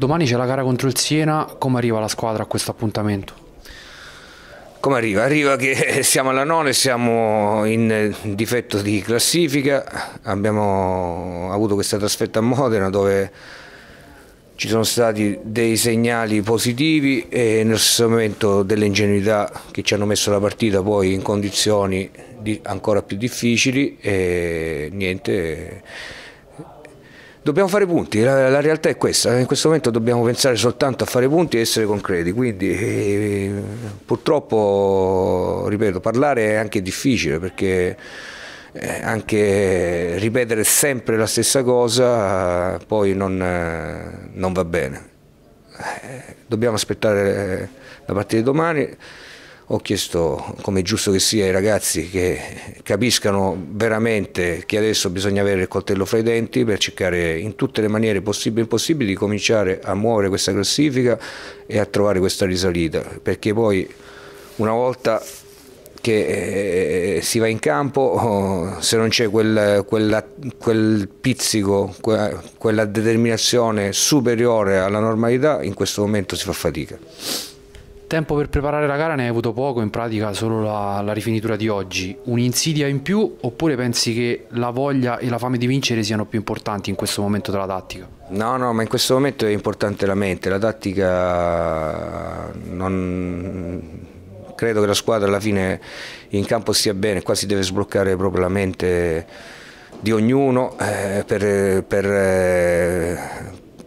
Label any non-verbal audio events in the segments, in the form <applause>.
Domani c'è la gara contro il Siena, come arriva la squadra a questo appuntamento? Come arriva? Arriva che <laughs> siamo alla nona, e siamo in difetto di classifica, abbiamo avuto questa trasferta a Modena dove ci sono stati dei segnali positivi e nel momento delle ingenuità che ci hanno messo la partita poi in condizioni ancora più difficili e niente dobbiamo fare punti, la, la, realtà è questa, in questo momento dobbiamo pensare soltanto a fare punti e essere concreti, quindi eh, purtroppo, ripeto, parlare è anche difficile perché eh, anche ripetere sempre la stessa cosa poi non, eh, non va bene. Eh, dobbiamo aspettare eh, la partita di domani ho chiesto, come è giusto che sia, ai ragazzi che capiscano veramente che adesso bisogna avere il coltello fra i denti per cercare in tutte le maniere possibili e impossibili di cominciare a muovere questa classifica e a trovare questa risalita, perché poi una volta che eh, si va in campo, oh, se non c'è quel, quella, quel pizzico, quella determinazione superiore alla normalità, in questo momento si fa fatica. Tempo per preparare la gara ne hai avuto poco, in pratica solo la, la rifinitura di oggi. Un'insidia in più oppure pensi che la voglia e la fame di vincere siano più importanti in questo momento della tattica? No, no, ma in questo momento è importante la mente, la tattica non, credo che la squadra alla fine in campo stia bene, qua si deve sbloccare proprio la mente di ognuno eh, per, per eh,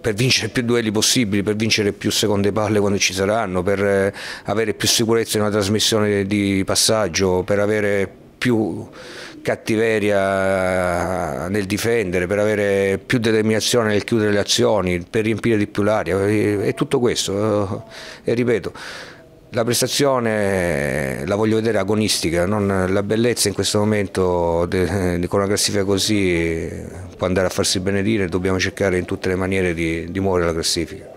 per vincere più duelli possibili, per vincere più seconde palle quando ci saranno, per eh, avere più sicurezza in una trasmissione di passaggio, per avere più cattiveria nel difendere, per avere più determinazione nel chiudere le azioni, per riempire di più l'aria, è tutto questo. Eh, e ripeto, la prestazione eh, la voglio vedere agonistica, non la bellezza in questo momento con una classifica così può andare a farsi benedire, e dobbiamo cercare in tutte le maniere di, di muovere la classifica.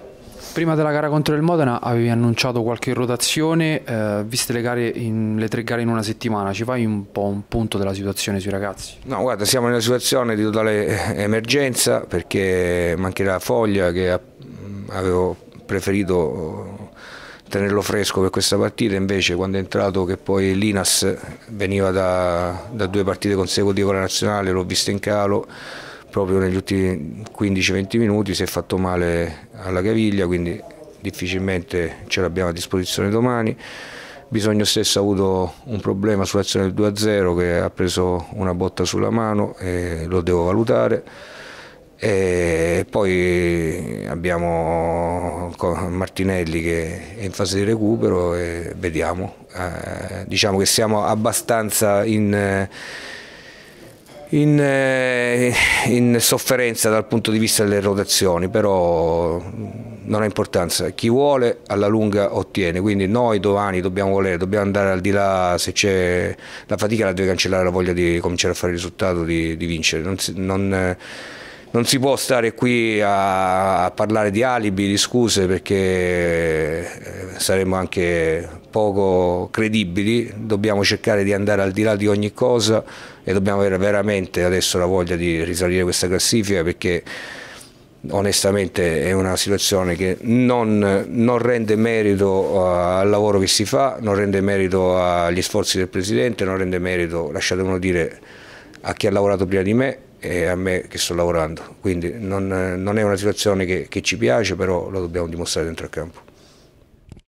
Prima della gara contro il Modena avevi annunciato qualche rotazione, eh, viste le, gare in, le tre gare in una settimana, ci fai un po' un punto della situazione sui ragazzi? No, guarda, siamo in una situazione di totale eh, emergenza perché mancherà Foglia che avevo preferito tenerlo fresco per questa partita, invece quando è entrato che poi l'Inas veniva da, da due partite consecutive con la Nazionale, l'ho visto in calo proprio negli ultimi 15-20 minuti si è fatto male alla caviglia, quindi difficilmente ce l'abbiamo a disposizione domani. Bisogno stesso ha avuto un problema sull'azione del 2-0 che ha preso una botta sulla mano e lo devo valutare. E poi abbiamo Martinelli che è in fase di recupero e vediamo. Eh, diciamo che siamo abbastanza in in, eh, in, sofferenza dal punto di vista delle rotazioni, però non ha importanza, chi vuole alla lunga ottiene, quindi noi domani dobbiamo volere, dobbiamo andare al di là, se c'è la fatica la deve cancellare la voglia di cominciare a fare il risultato, di, di vincere. Non, non, eh, non si può stare qui a, parlare di alibi, di scuse perché eh, saremmo anche poco credibili, dobbiamo cercare di andare al di là di ogni cosa e dobbiamo avere veramente adesso la voglia di risalire questa classifica perché onestamente è una situazione che non, non, rende merito eh, al lavoro che si fa, non rende merito agli sforzi del Presidente, non rende merito, lasciatemelo dire, a chi ha lavorato prima di me e a me che sto lavorando. Quindi non, non è una situazione che, che ci piace, però lo dobbiamo dimostrare dentro il campo.